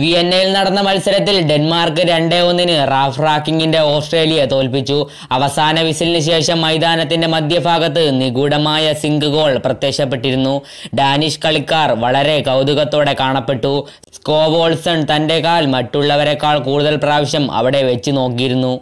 വിയന്നയിൽ നടന്ന മത്സരത്തിൽ ഡെൻമാർക്ക് രണ്ടേ ഒന്നിന് റാഫ് റാക്കിങ്ങിന്റെ ഓസ്ട്രേലിയ തോൽപ്പിച്ചു അവസാന വിസിലിന് ശേഷം മൈതാനത്തിന്റെ മധ്യഭാഗത്ത് നിഗൂഢമായ സിങ്ക് ഗോൾ പ്രത്യക്ഷപ്പെട്ടിരുന്നു ഡാനിഷ് കളിക്കാർ വളരെ കൗതുകത്തോടെ കാണപ്പെട്ടു സ്കോവോൾസൺ തന്റെ കാൽ മറ്റുള്ളവരെക്കാൾ കൂടുതൽ പ്രാവശ്യം അവിടെ വെച്ച് നോക്കിയിരുന്നു